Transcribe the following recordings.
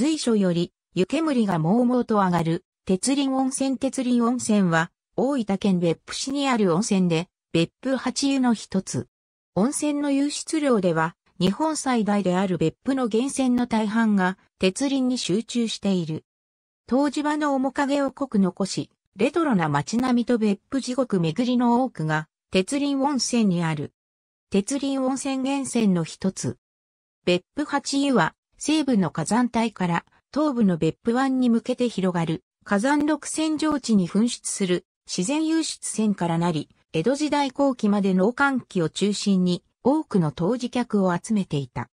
随所より湯煙がもうもうと上がる鉄林温泉鉄林温泉は大分県別府市にある温泉で別府八湯の一つ。温泉の湧出量では日本最大である別府の源泉の大半が鉄林に集中している。湯治場の面影を濃く残し、レトロな街並みと別府地獄巡りの多くが鉄林温泉にある。鉄林温泉源泉の一つ。別府八湯は西部の火山帯から東部の別府湾に向けて広がる火山六線上地に噴出する自然湧出線からなり、江戸時代後期まで農閑期を中心に多くの当時客を集めていた。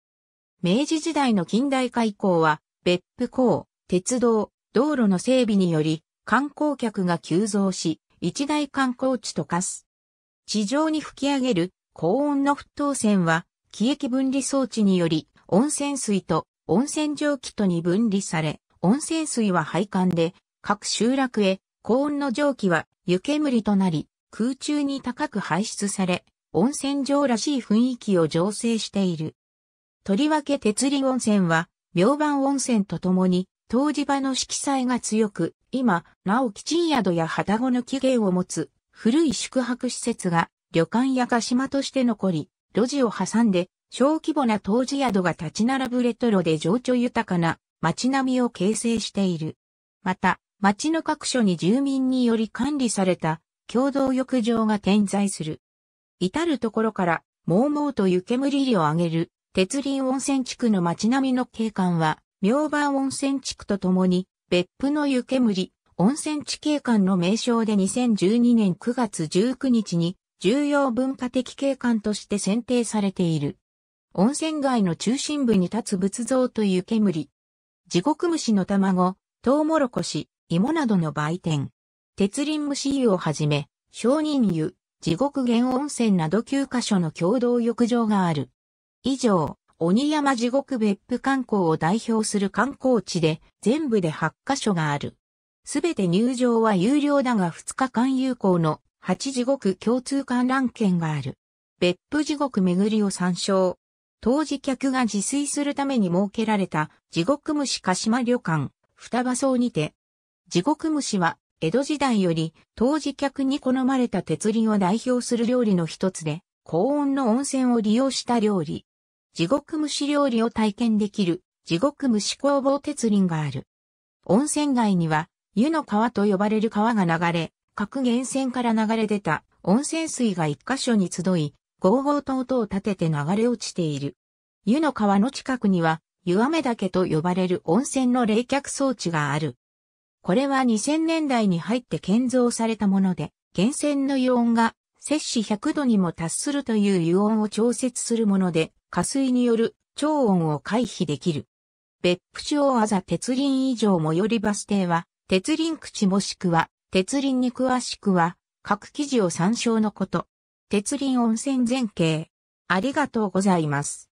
明治時代の近代化以降は、別府港、鉄道、道路の整備により、観光客が急増し、一大観光地と化す。地上に吹き上げる高温の沸騰線は、気液分離装置により、温泉水と温泉蒸気とに分離され、温泉水は配管で、各集落へ、高温の蒸気は湯煙となり、空中に高く排出され、温泉場らしい雰囲気を醸成している。とりわけ鉄里温泉は、明晩温泉とともに、湯治場の色彩が強く、今、なお基地宿や旗子の起源を持つ、古い宿泊施設が、旅館や鹿島として残り、路地を挟んで、小規模な湯治宿が立ち並ぶレトロで情緒豊かな街並みを形成している。また、街の各所に住民により管理された共同浴場が点在する。至るところから、もうもうと湯煙を上げる、鉄林温泉地区の街並みの景観は、明板温泉地区とともに、別府の湯煙、温泉地景観の名称で2012年9月19日に、重要文化的景観として選定されている。温泉街の中心部に立つ仏像という煙。地獄虫の卵、トウモロコシ、芋などの売店。鉄輪虫湯をはじめ、商人湯、地獄源温泉など9カ所の共同浴場がある。以上、鬼山地獄別府観光を代表する観光地で、全部で8カ所がある。すべて入場は有料だが2日間有効の8地獄共通観覧券がある。別府地獄巡りを参照。当時客が自炊するために設けられた地獄虫鹿島旅館、双葉荘にて、地獄虫は江戸時代より当時客に好まれた鉄輪を代表する料理の一つで、高温の温泉を利用した料理。地獄虫料理を体験できる地獄虫工房鉄輪がある。温泉街には湯の川と呼ばれる川が流れ、各源泉から流れ出た温泉水が一箇所に集い、合々と音を立てて流れ落ちている。湯の川の近くには、湯飴岳と呼ばれる温泉の冷却装置がある。これは2000年代に入って建造されたもので、源泉の湯温が摂氏100度にも達するという湯温を調節するもので、加水による超音を回避できる。別府市あざ鉄輪以上最寄りバス停は、鉄輪口もしくは、鉄輪に詳しくは、各記事を参照のこと。鉄林温泉全景。ありがとうございます。